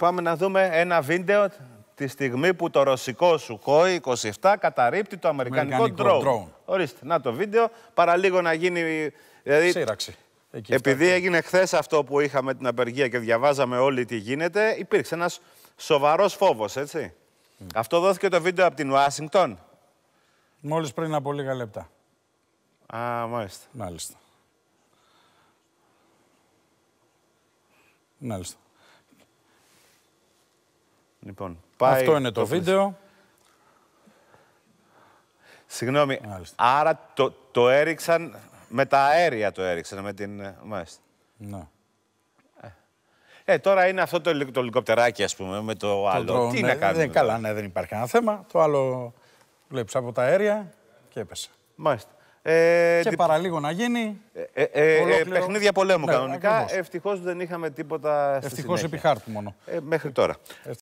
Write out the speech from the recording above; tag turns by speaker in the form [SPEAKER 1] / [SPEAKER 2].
[SPEAKER 1] Πάμε να δούμε ένα βίντεο τη στιγμή που το ρωσικό σου κοι 27 καταρρύπτει το αμερικανικό, drone. Ορίστε, να το βίντεο, παραλίγο να γίνει... Δηλαδή, Σύραξη. επειδή έγινε χθες αυτό που είχαμε την απεργία και διαβάζαμε όλοι τι γίνεται, υπήρξε ένας σοβαρός φόβος, έτσι. Αυτό δόθηκε το βίντεο από την Ουάσιγκτον.
[SPEAKER 2] Μόλις πριν από λίγα λεπτά.
[SPEAKER 1] Α, μάλιστα. Μάλιστα. Μάλιστα. Λοιπόν, Αυτό είναι το, βίντεο. Συγγνώμη, άρα το, το έριξαν, με τα αέρια το έριξαν, με την... Ε, μάλιστα. Ναι. Ε, τώρα είναι αυτό το, το λικοπτεράκι, ας πούμε, με το άλλο. Τι ναι, να ε, κάνουμε. καλά, ναι,
[SPEAKER 3] δεν υπάρχει κανένα θέμα. Το άλλο βλέπεις από τα αέρια και έπεσε. Μάλιστα. Ε, και παραλίγο να γίνει. Ε, ε, ε ολόκληρο... Παιχνίδια πολέμου ναι, κανονικά.
[SPEAKER 1] Ευτυχώς δεν είχαμε τίποτα. Ευτυχώς επί χάρτου μόνο. μέχρι τώρα.